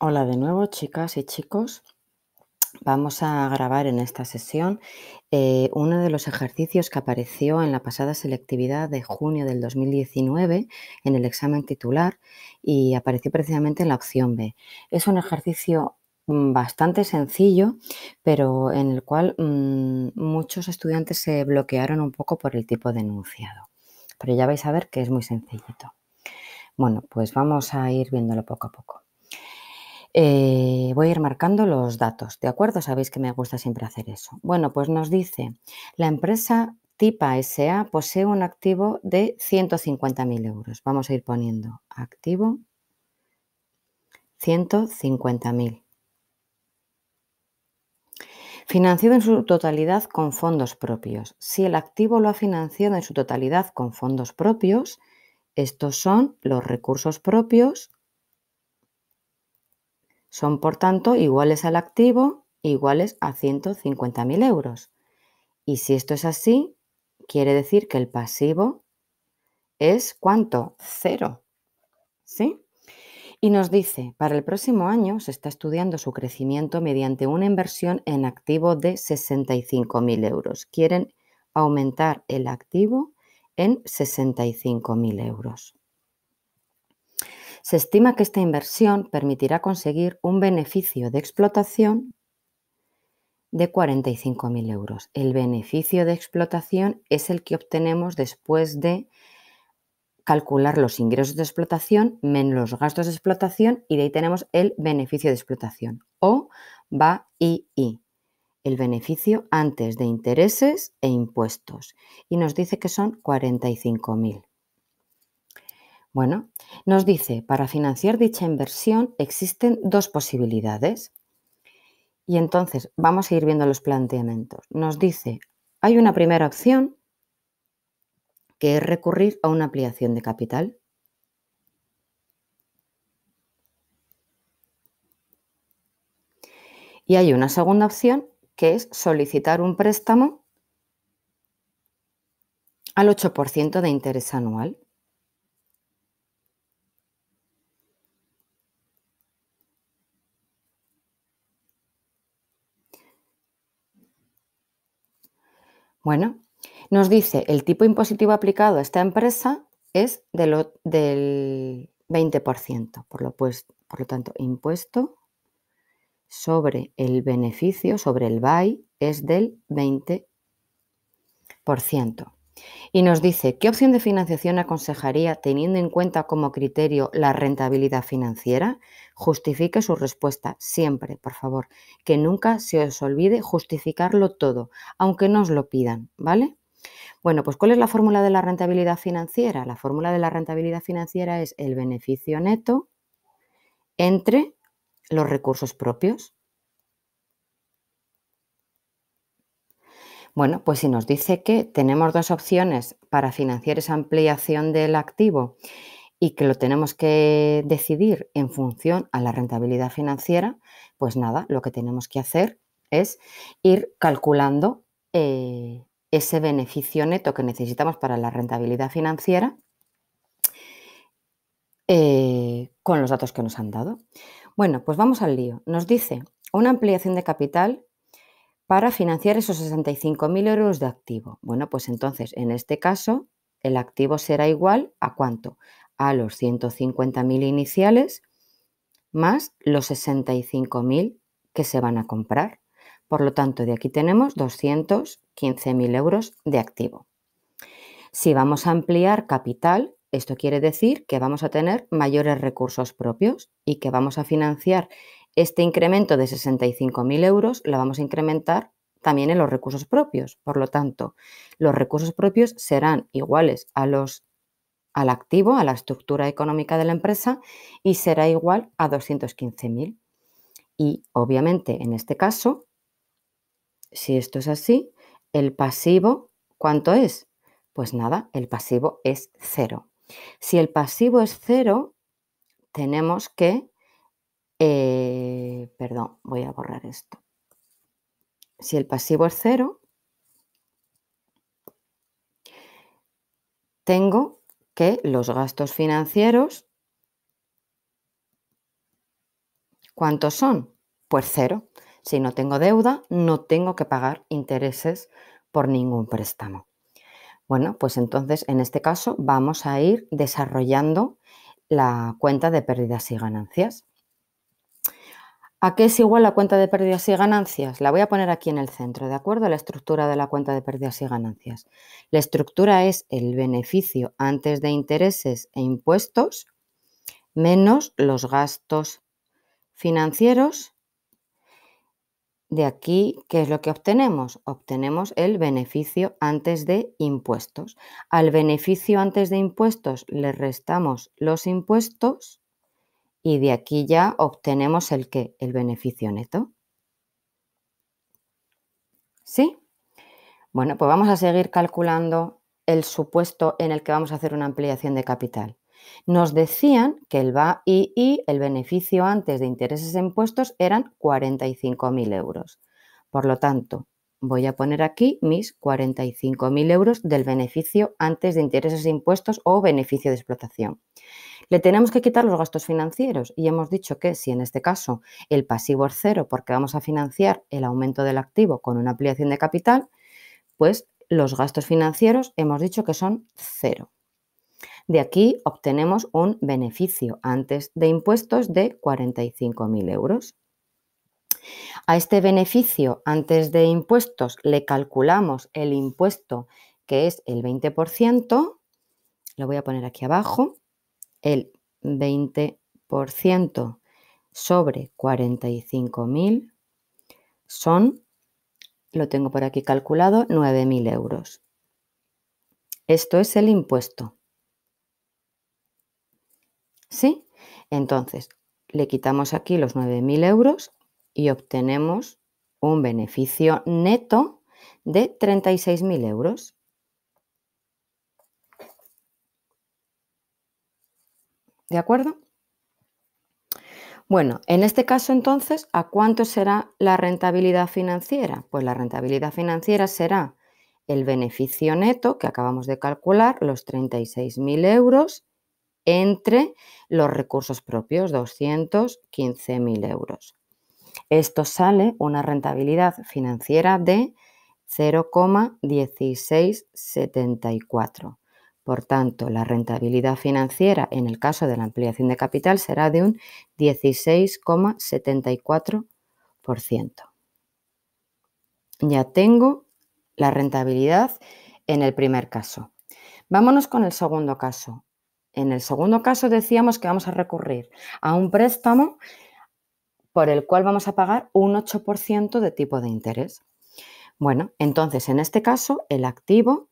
Hola de nuevo, chicas y chicos. Vamos a grabar en esta sesión eh, uno de los ejercicios que apareció en la pasada selectividad de junio del 2019 en el examen titular y apareció precisamente en la opción B. Es un ejercicio mm, bastante sencillo, pero en el cual mm, muchos estudiantes se bloquearon un poco por el tipo de enunciado. Pero ya vais a ver que es muy sencillito. Bueno, pues vamos a ir viéndolo poco a poco. Eh, voy a ir marcando los datos, ¿de acuerdo? Sabéis que me gusta siempre hacer eso. Bueno, pues nos dice, la empresa TIPA SA posee un activo de 150.000 euros. Vamos a ir poniendo activo 150.000. Financiado en su totalidad con fondos propios. Si el activo lo ha financiado en su totalidad con fondos propios, estos son los recursos propios son, por tanto, iguales al activo, iguales a 150.000 euros. Y si esto es así, quiere decir que el pasivo es cuánto? Cero. ¿Sí? Y nos dice, para el próximo año se está estudiando su crecimiento mediante una inversión en activo de 65.000 euros. Quieren aumentar el activo en 65.000 euros. Se estima que esta inversión permitirá conseguir un beneficio de explotación de 45.000 euros. El beneficio de explotación es el que obtenemos después de calcular los ingresos de explotación menos los gastos de explotación y de ahí tenemos el beneficio de explotación o y el beneficio antes de intereses e impuestos y nos dice que son 45.000. Bueno, nos dice, para financiar dicha inversión existen dos posibilidades. Y entonces vamos a ir viendo los planteamientos. Nos dice, hay una primera opción que es recurrir a una ampliación de capital. Y hay una segunda opción que es solicitar un préstamo al 8% de interés anual. Bueno, nos dice, el tipo impositivo aplicado a esta empresa es del 20%, pues, por lo, tanto, impuesto sobre el beneficio, sobre el by es del 20%. Y nos dice, ¿qué opción de financiación aconsejaría teniendo en cuenta como criterio la rentabilidad financiera? Justifique su respuesta, siempre, por favor, que nunca se os olvide justificarlo todo, aunque nos lo pidan, ¿vale? Bueno, pues ¿cuál es la fórmula de la rentabilidad financiera? La fórmula de la rentabilidad financiera es el beneficio neto entre los recursos propios. Bueno, pues si nos dice que tenemos dos opciones para financiar esa ampliación del activo y que lo tenemos que decidir en función a la rentabilidad financiera, pues nada, lo que tenemos que hacer es ir calculando eh, ese beneficio neto que necesitamos para la rentabilidad financiera eh, con los datos que nos han dado. Bueno, pues vamos al lío. Nos dice una ampliación de capital para financiar esos 65.000 euros de activo. Bueno, pues entonces, en este caso, el activo será igual a cuánto? A los 150.000 iniciales más los 65.000 que se van a comprar. Por lo tanto, de aquí tenemos 215.000 euros de activo. Si vamos a ampliar capital, esto quiere decir que vamos a tener mayores recursos propios y que vamos a financiar este incremento de 65.000 euros la vamos a incrementar también en los recursos propios. Por lo tanto, los recursos propios serán iguales a los, al activo, a la estructura económica de la empresa y será igual a 215.000. Y obviamente, en este caso, si esto es así, el pasivo, ¿cuánto es? Pues nada, el pasivo es cero. Si el pasivo es cero, tenemos que eh, perdón, voy a borrar esto. Si el pasivo es cero, tengo que los gastos financieros, ¿cuántos son? Pues cero. Si no tengo deuda, no tengo que pagar intereses por ningún préstamo. Bueno, pues entonces en este caso vamos a ir desarrollando la cuenta de pérdidas y ganancias. ¿A qué es igual la cuenta de pérdidas y ganancias? La voy a poner aquí en el centro, ¿de acuerdo? La estructura de la cuenta de pérdidas y ganancias. La estructura es el beneficio antes de intereses e impuestos menos los gastos financieros. De aquí, ¿qué es lo que obtenemos? Obtenemos el beneficio antes de impuestos. Al beneficio antes de impuestos le restamos los impuestos y de aquí ya obtenemos el qué, el beneficio neto. ¿Sí? Bueno, pues vamos a seguir calculando el supuesto en el que vamos a hacer una ampliación de capital. Nos decían que el BAII, el beneficio antes de intereses e impuestos, eran 45.000 euros. Por lo tanto, voy a poner aquí mis 45.000 euros del beneficio antes de intereses e impuestos o beneficio de explotación. Le tenemos que quitar los gastos financieros y hemos dicho que si en este caso el pasivo es cero porque vamos a financiar el aumento del activo con una ampliación de capital, pues los gastos financieros hemos dicho que son cero. De aquí obtenemos un beneficio antes de impuestos de 45.000 euros. A este beneficio antes de impuestos le calculamos el impuesto que es el 20%, lo voy a poner aquí abajo, el 20% sobre 45.000 son, lo tengo por aquí calculado, 9.000 euros. Esto es el impuesto. ¿Sí? Entonces, le quitamos aquí los 9.000 euros y obtenemos un beneficio neto de 36.000 euros. ¿De acuerdo? Bueno, en este caso entonces, ¿a cuánto será la rentabilidad financiera? Pues la rentabilidad financiera será el beneficio neto que acabamos de calcular, los 36.000 euros, entre los recursos propios, 215.000 euros. Esto sale una rentabilidad financiera de 0,1674. Por tanto, la rentabilidad financiera en el caso de la ampliación de capital será de un 16,74%. Ya tengo la rentabilidad en el primer caso. Vámonos con el segundo caso. En el segundo caso decíamos que vamos a recurrir a un préstamo por el cual vamos a pagar un 8% de tipo de interés. Bueno, entonces en este caso el activo,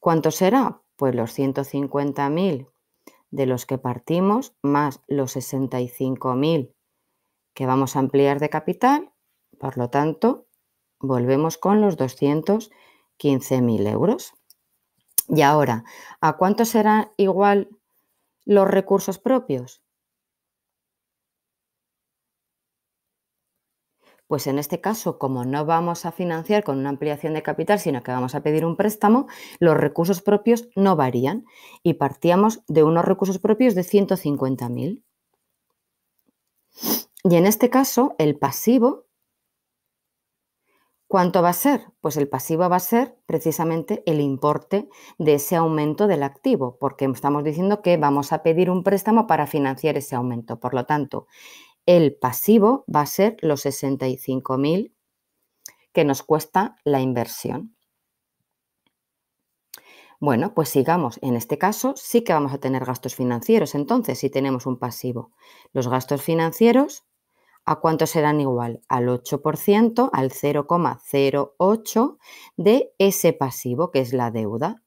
¿cuánto será? Pues los 150.000 de los que partimos más los 65.000 que vamos a ampliar de capital, por lo tanto, volvemos con los 215.000 euros. Y ahora, ¿a cuánto serán igual los recursos propios? Pues en este caso, como no vamos a financiar con una ampliación de capital, sino que vamos a pedir un préstamo, los recursos propios no varían y partíamos de unos recursos propios de 150.000. Y en este caso, el pasivo, ¿cuánto va a ser? Pues el pasivo va a ser precisamente el importe de ese aumento del activo, porque estamos diciendo que vamos a pedir un préstamo para financiar ese aumento. Por lo tanto, el pasivo va a ser los 65.000 que nos cuesta la inversión. Bueno, pues sigamos. En este caso sí que vamos a tener gastos financieros. Entonces, si tenemos un pasivo, los gastos financieros, ¿a cuánto serán igual? Al 8%, al 0,08 de ese pasivo, que es la deuda.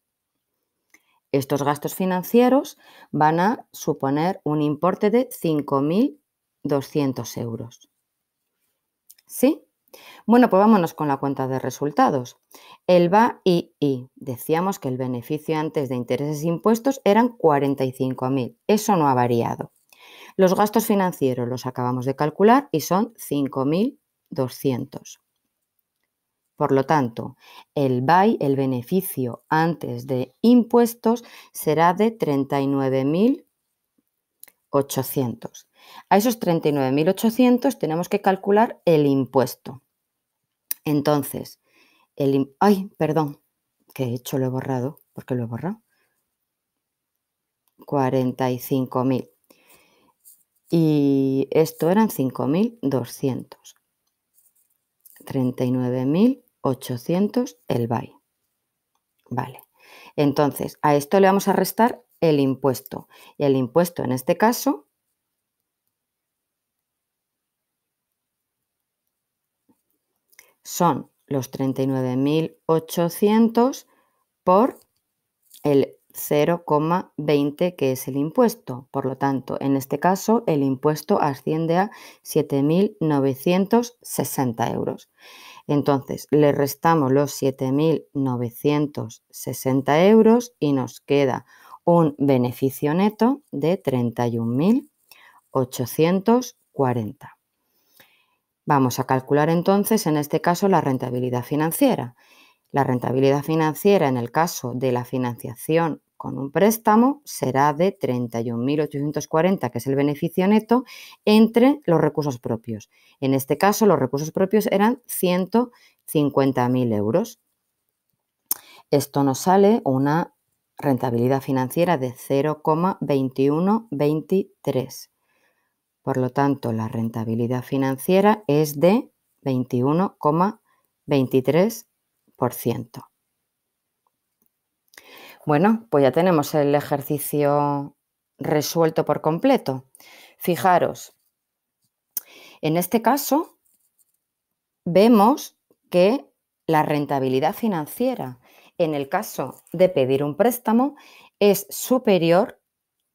Estos gastos financieros van a suponer un importe de 5.000 200 euros. ¿Sí? Bueno, pues vámonos con la cuenta de resultados. El BAI, y Decíamos que el beneficio antes de intereses e impuestos eran 45.000. Eso no ha variado. Los gastos financieros los acabamos de calcular y son 5.200. Por lo tanto, el BAI, el beneficio antes de impuestos, será de 39.800. A esos 39.800 tenemos que calcular el impuesto. Entonces, el... Ay, perdón, que he hecho, lo he borrado, porque lo he borrado. 45.000. Y esto eran 5.200. 39.800 el BAI. Vale. Entonces, a esto le vamos a restar el impuesto. Y el impuesto en este caso son los 39.800 por el 0,20 que es el impuesto. Por lo tanto, en este caso, el impuesto asciende a 7.960 euros. Entonces, le restamos los 7.960 euros y nos queda un beneficio neto de 31.840. Vamos a calcular entonces, en este caso, la rentabilidad financiera. La rentabilidad financiera en el caso de la financiación con un préstamo será de 31.840, que es el beneficio neto, entre los recursos propios. En este caso, los recursos propios eran 150.000 euros. Esto nos sale una rentabilidad financiera de 0,2123. Por lo tanto, la rentabilidad financiera es de 21,23%. Bueno, pues ya tenemos el ejercicio resuelto por completo. Fijaros, en este caso vemos que la rentabilidad financiera en el caso de pedir un préstamo es superior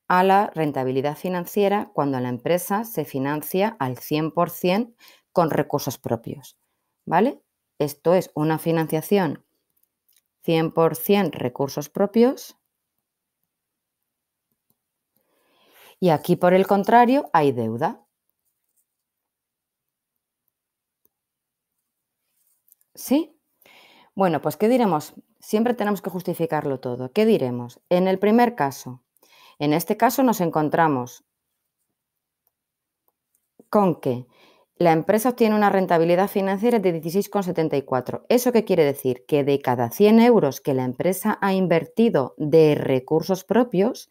a la rentabilidad financiera cuando la empresa se financia al 100% con recursos propios. ¿Vale? Esto es una financiación 100% recursos propios. Y aquí, por el contrario, hay deuda. ¿Sí? Bueno, pues ¿qué diremos? Siempre tenemos que justificarlo todo. ¿Qué diremos? En el primer caso, en este caso nos encontramos con que la empresa obtiene una rentabilidad financiera de 16,74. ¿Eso qué quiere decir? Que de cada 100 euros que la empresa ha invertido de recursos propios,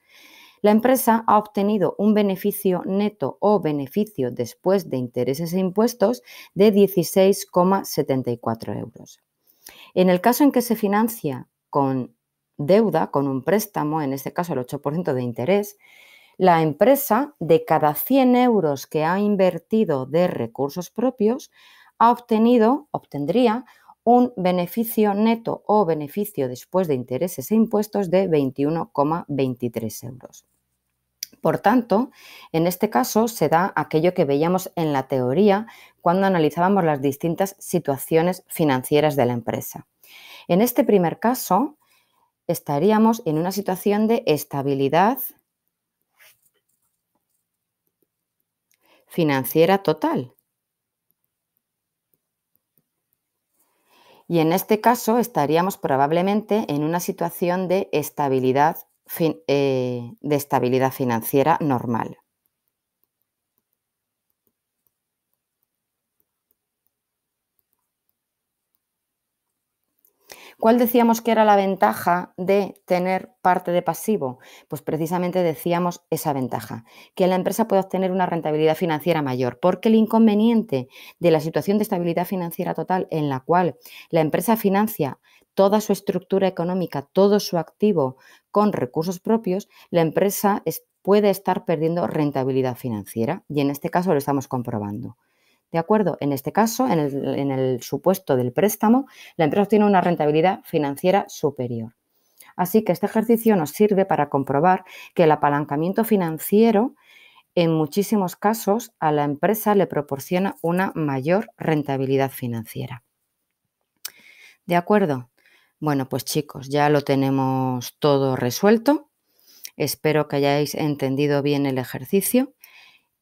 la empresa ha obtenido un beneficio neto o beneficio después de intereses e impuestos de 16,74 euros. En el caso en que se financia con deuda con un préstamo, en este caso el 8% de interés, la empresa de cada 100 euros que ha invertido de recursos propios ha obtenido, obtendría un beneficio neto o beneficio después de intereses e impuestos de 21,23 euros. Por tanto, en este caso se da aquello que veíamos en la teoría cuando analizábamos las distintas situaciones financieras de la empresa. En este primer caso, estaríamos en una situación de estabilidad financiera total. Y en este caso estaríamos probablemente en una situación de estabilidad, eh, de estabilidad financiera normal. ¿Cuál decíamos que era la ventaja de tener parte de pasivo? Pues precisamente decíamos esa ventaja, que la empresa puede obtener una rentabilidad financiera mayor, porque el inconveniente de la situación de estabilidad financiera total en la cual la empresa financia toda su estructura económica, todo su activo con recursos propios, la empresa puede estar perdiendo rentabilidad financiera y en este caso lo estamos comprobando. ¿De acuerdo? En este caso, en el, supuesto del préstamo, la empresa tiene una rentabilidad financiera superior. Así que este ejercicio nos sirve para comprobar que el apalancamiento financiero en muchísimos casos a la empresa le proporciona una mayor rentabilidad financiera. ¿De acuerdo? Bueno, pues chicos, ya lo tenemos todo resuelto. Espero que hayáis entendido bien el ejercicio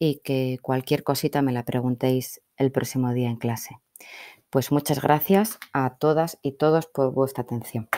y que cualquier cosita me la preguntéis el próximo día en clase. Pues muchas gracias a todas y todos por vuestra atención.